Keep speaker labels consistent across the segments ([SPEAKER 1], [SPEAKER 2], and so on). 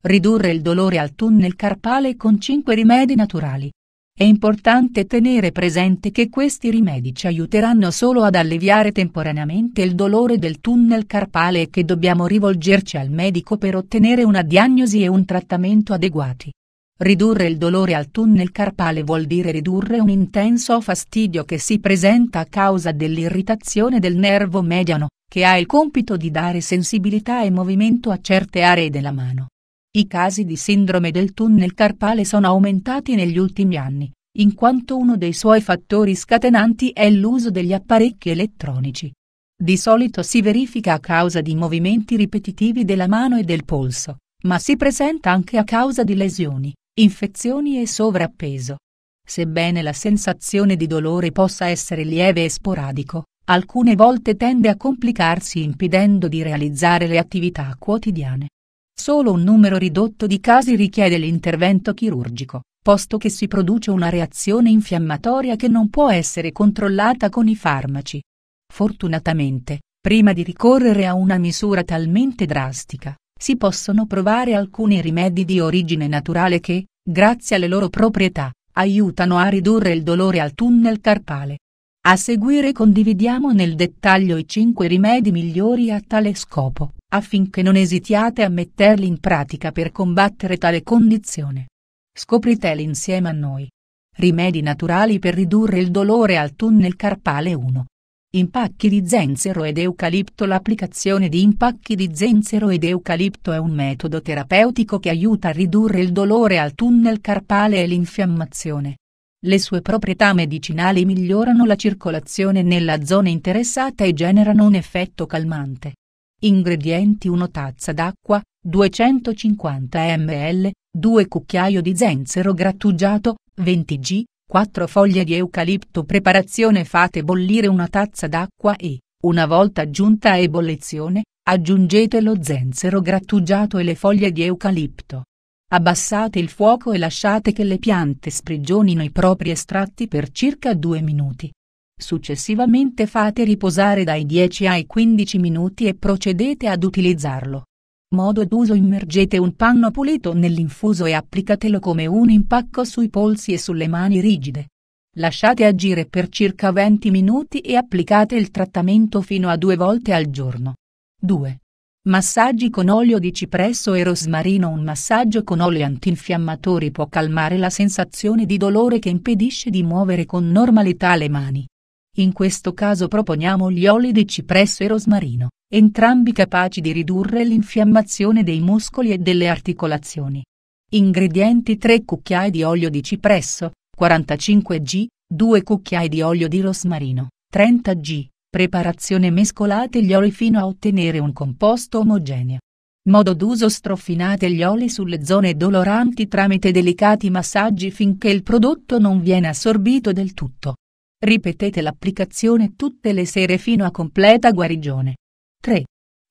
[SPEAKER 1] Ridurre il dolore al tunnel carpale con 5 rimedi naturali. È importante tenere presente che questi rimedi ci aiuteranno solo ad alleviare temporaneamente il dolore del tunnel carpale e che dobbiamo rivolgerci al medico per ottenere una diagnosi e un trattamento adeguati. Ridurre il dolore al tunnel carpale vuol dire ridurre un intenso fastidio che si presenta a causa dell'irritazione del nervo mediano, che ha il compito di dare sensibilità e movimento a certe aree della mano. I casi di sindrome del tunnel carpale sono aumentati negli ultimi anni, in quanto uno dei suoi fattori scatenanti è l'uso degli apparecchi elettronici. Di solito si verifica a causa di movimenti ripetitivi della mano e del polso, ma si presenta anche a causa di lesioni, infezioni e sovrappeso. Sebbene la sensazione di dolore possa essere lieve e sporadico, alcune volte tende a complicarsi impedendo di realizzare le attività quotidiane. Solo un numero ridotto di casi richiede l'intervento chirurgico, posto che si produce una reazione infiammatoria che non può essere controllata con i farmaci. Fortunatamente, prima di ricorrere a una misura talmente drastica, si possono provare alcuni rimedi di origine naturale che, grazie alle loro proprietà, aiutano a ridurre il dolore al tunnel carpale. A seguire condividiamo nel dettaglio i 5 rimedi migliori a tale scopo affinché non esitiate a metterli in pratica per combattere tale condizione. Scopriteli insieme a noi. Rimedi naturali per ridurre il dolore al tunnel carpale 1. Impacchi di zenzero ed eucalipto L'applicazione di impacchi di zenzero ed eucalipto è un metodo terapeutico che aiuta a ridurre il dolore al tunnel carpale e l'infiammazione. Le sue proprietà medicinali migliorano la circolazione nella zona interessata e generano un effetto calmante. Ingredienti 1 tazza d'acqua, 250 ml, 2 cucchiaio di zenzero grattugiato, 20 g, 4 foglie di eucalipto Preparazione Fate bollire una tazza d'acqua e, una volta aggiunta a ebollizione, aggiungete lo zenzero grattugiato e le foglie di eucalipto. Abbassate il fuoco e lasciate che le piante sprigionino i propri estratti per circa 2 minuti. Successivamente fate riposare dai 10 ai 15 minuti e procedete ad utilizzarlo. Modo d'uso Immergete un panno pulito nell'infuso e applicatelo come un impacco sui polsi e sulle mani rigide. Lasciate agire per circa 20 minuti e applicate il trattamento fino a due volte al giorno. 2. Massaggi con olio di cipresso e rosmarino Un massaggio con oli antinfiammatori può calmare la sensazione di dolore che impedisce di muovere con normalità le mani. In questo caso proponiamo gli oli di cipresso e rosmarino, entrambi capaci di ridurre l'infiammazione dei muscoli e delle articolazioni. Ingredienti 3 cucchiai di olio di cipresso, 45 g, 2 cucchiai di olio di rosmarino, 30 g. Preparazione mescolate gli oli fino a ottenere un composto omogeneo. Modo d'uso strofinate gli oli sulle zone doloranti tramite delicati massaggi finché il prodotto non viene assorbito del tutto. Ripetete l'applicazione tutte le sere fino a completa guarigione. 3.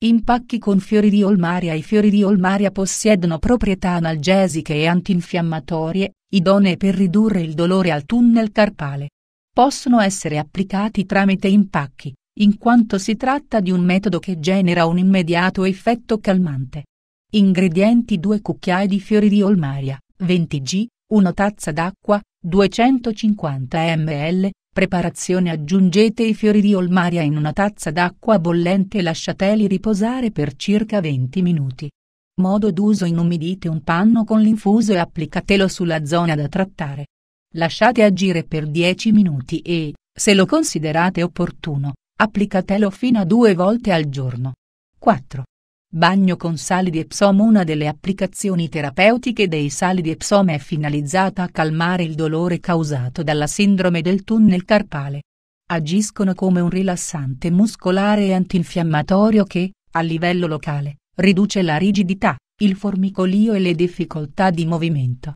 [SPEAKER 1] Impacchi con fiori di olmaria I fiori di olmaria possiedono proprietà analgesiche e antinfiammatorie, idonee per ridurre il dolore al tunnel carpale. Possono essere applicati tramite impacchi, in quanto si tratta di un metodo che genera un immediato effetto calmante. Ingredienti 2 cucchiai di fiori di olmaria, 20 g, 1 tazza d'acqua, 250 ml, Preparazione Aggiungete i fiori di olmaria in una tazza d'acqua bollente e lasciateli riposare per circa 20 minuti. Modo d'uso Inumidite un panno con l'infuso e applicatelo sulla zona da trattare. Lasciate agire per 10 minuti e, se lo considerate opportuno, applicatelo fino a due volte al giorno. 4. Bagno con sali di Epsom Una delle applicazioni terapeutiche dei sali di Epsom è finalizzata a calmare il dolore causato dalla sindrome del tunnel carpale. Agiscono come un rilassante muscolare e antinfiammatorio che, a livello locale, riduce la rigidità, il formicolio e le difficoltà di movimento.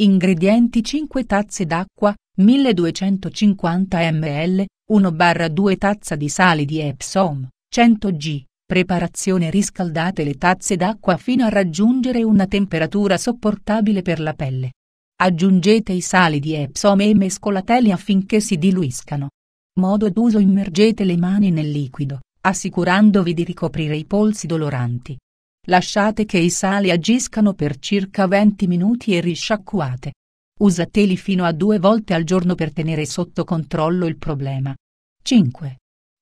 [SPEAKER 1] Ingredienti 5 tazze d'acqua, 1250 ml, 1-2 tazza di sali di Epsom, 100 g. Preparazione Riscaldate le tazze d'acqua fino a raggiungere una temperatura sopportabile per la pelle. Aggiungete i sali di Epsom e mescolateli affinché si diluiscano. Modo d'uso Immergete le mani nel liquido, assicurandovi di ricoprire i polsi doloranti. Lasciate che i sali agiscano per circa 20 minuti e risciacquate. Usateli fino a due volte al giorno per tenere sotto controllo il problema. 5.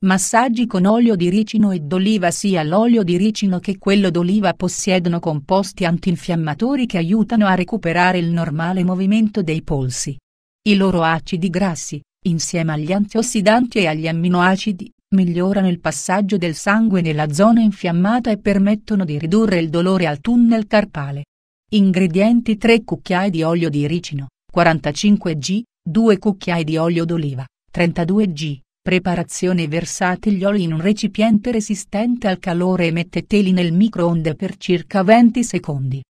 [SPEAKER 1] Massaggi con olio di ricino e d'oliva Sia l'olio di ricino che quello d'oliva possiedono composti antinfiammatori che aiutano a recuperare il normale movimento dei polsi. I loro acidi grassi, insieme agli antiossidanti e agli amminoacidi, migliorano il passaggio del sangue nella zona infiammata e permettono di ridurre il dolore al tunnel carpale. Ingredienti 3 cucchiai di olio di ricino, 45 g, 2 cucchiai di olio d'oliva, 32 g Preparazione Versate gli oli in un recipiente resistente al calore e metteteli nel microonde per circa 20 secondi.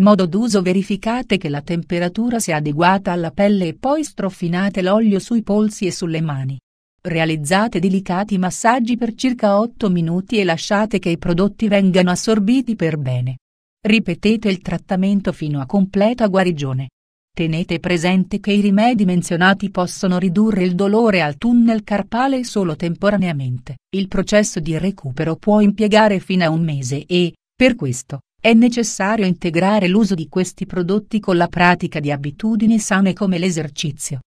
[SPEAKER 1] Modo d'uso Verificate che la temperatura sia adeguata alla pelle e poi strofinate l'olio sui polsi e sulle mani. Realizzate delicati massaggi per circa 8 minuti e lasciate che i prodotti vengano assorbiti per bene. Ripetete il trattamento fino a completa guarigione. Tenete presente che i rimedi menzionati possono ridurre il dolore al tunnel carpale solo temporaneamente. Il processo di recupero può impiegare fino a un mese e, per questo, è necessario integrare l'uso di questi prodotti con la pratica di abitudini sane come l'esercizio